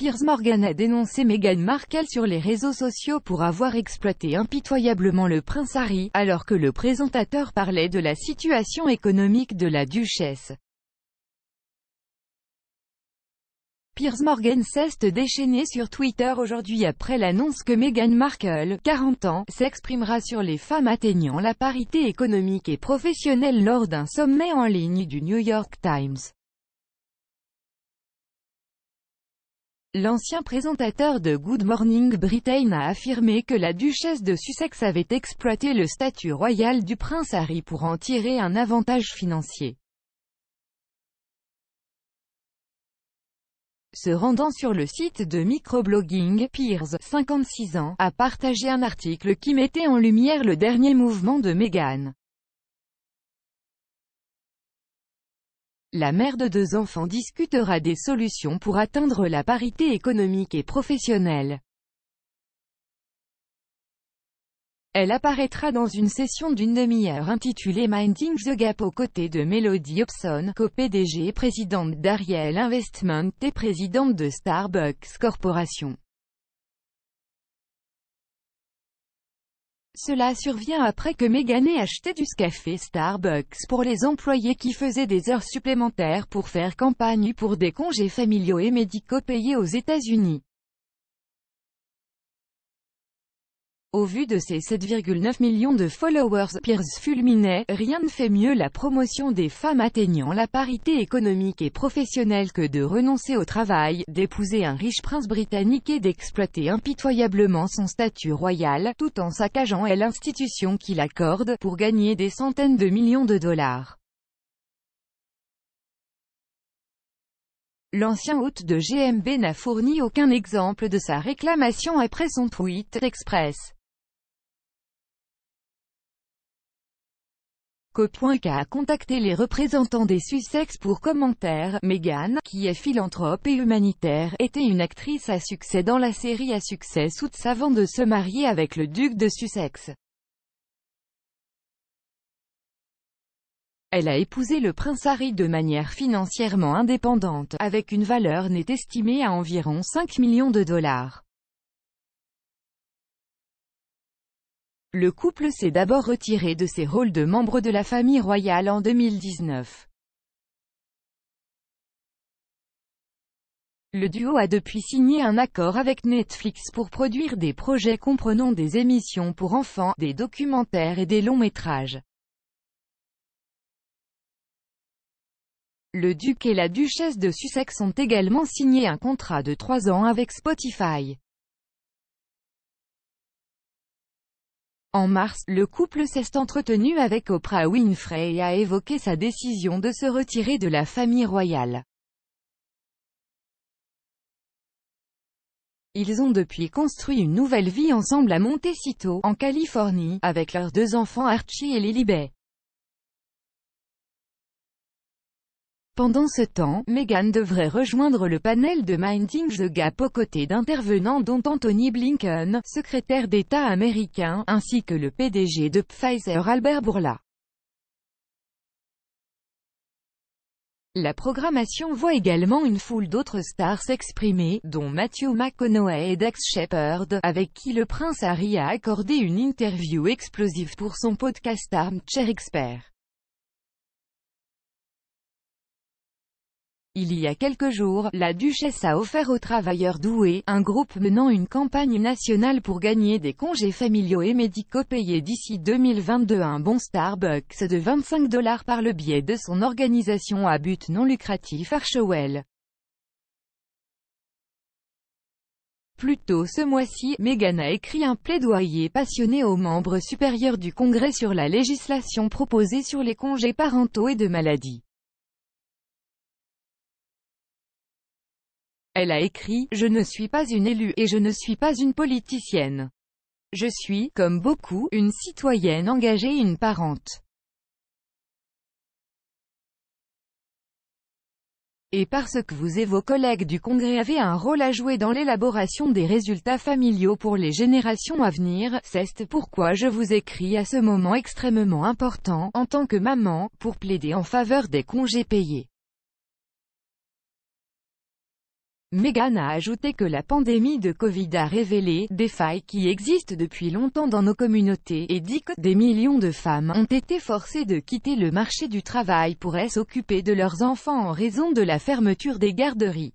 Piers Morgan a dénoncé Meghan Markle sur les réseaux sociaux pour avoir exploité impitoyablement le prince Harry, alors que le présentateur parlait de la situation économique de la duchesse. Piers Morgan cesse déchaîné déchaîner sur Twitter aujourd'hui après l'annonce que Meghan Markle, 40 ans, s'exprimera sur les femmes atteignant la parité économique et professionnelle lors d'un sommet en ligne du New York Times. L'ancien présentateur de Good Morning Britain a affirmé que la duchesse de Sussex avait exploité le statut royal du prince Harry pour en tirer un avantage financier. Se rendant sur le site de microblogging, Piers, 56 ans, a partagé un article qui mettait en lumière le dernier mouvement de Meghan. La mère de deux enfants discutera des solutions pour atteindre la parité économique et professionnelle. Elle apparaîtra dans une session d'une demi-heure intitulée Minding the Gap aux côtés de Melody Hobson, co-PDG et présidente d'Ariel Investment et présidente de Starbucks Corporation. Cela survient après que Meghan ait acheté du café Starbucks pour les employés qui faisaient des heures supplémentaires pour faire campagne pour des congés familiaux et médicaux payés aux États-Unis. Au vu de ses 7,9 millions de followers, Pierce fulminait, rien ne fait mieux la promotion des femmes atteignant la parité économique et professionnelle que de renoncer au travail, d'épouser un riche prince britannique et d'exploiter impitoyablement son statut royal, tout en saccageant l'institution qu'il accorde, pour gagner des centaines de millions de dollars. L'ancien hôte de GMB n'a fourni aucun exemple de sa réclamation après son tweet express. point' a contacté les représentants des Sussex pour commentaires. Meghan, qui est philanthrope et humanitaire, était une actrice à succès dans la série à succès Suits avant de se marier avec le duc de Sussex. Elle a épousé le prince Harry de manière financièrement indépendante, avec une valeur n'est estimée à environ 5 millions de dollars. Le couple s'est d'abord retiré de ses rôles de membres de la famille royale en 2019. Le duo a depuis signé un accord avec Netflix pour produire des projets comprenant des émissions pour enfants, des documentaires et des longs métrages. Le duc et la duchesse de Sussex ont également signé un contrat de trois ans avec Spotify. En mars, le couple s'est entretenu avec Oprah Winfrey et a évoqué sa décision de se retirer de la famille royale. Ils ont depuis construit une nouvelle vie ensemble à Montecito, en Californie, avec leurs deux enfants Archie et Lily Pendant ce temps, Meghan devrait rejoindre le panel de Minding the Gap aux côtés d'intervenants dont Anthony Blinken, secrétaire d'État américain, ainsi que le PDG de Pfizer Albert Bourla. La programmation voit également une foule d'autres stars s'exprimer, dont Matthew McConaughey et Dax Shepard, avec qui le prince Harry a accordé une interview explosive pour son podcast Armchair Expert. Il y a quelques jours, la duchesse a offert aux travailleurs doués, un groupe menant une campagne nationale pour gagner des congés familiaux et médicaux payés d'ici 2022 un bon Starbucks de 25 dollars par le biais de son organisation à but non lucratif Archewell. Plus tôt ce mois-ci, Meghan a écrit un plaidoyer passionné aux membres supérieurs du Congrès sur la législation proposée sur les congés parentaux et de maladie. Elle a écrit « Je ne suis pas une élue et je ne suis pas une politicienne. Je suis, comme beaucoup, une citoyenne engagée et une parente. Et parce que vous et vos collègues du Congrès avez un rôle à jouer dans l'élaboration des résultats familiaux pour les générations à venir, c'est pourquoi je vous écris à ce moment extrêmement important, en tant que maman, pour plaider en faveur des congés payés. Megan a ajouté que la pandémie de Covid a révélé des failles qui existent depuis longtemps dans nos communautés et dit que des millions de femmes ont été forcées de quitter le marché du travail pour s'occuper de leurs enfants en raison de la fermeture des garderies.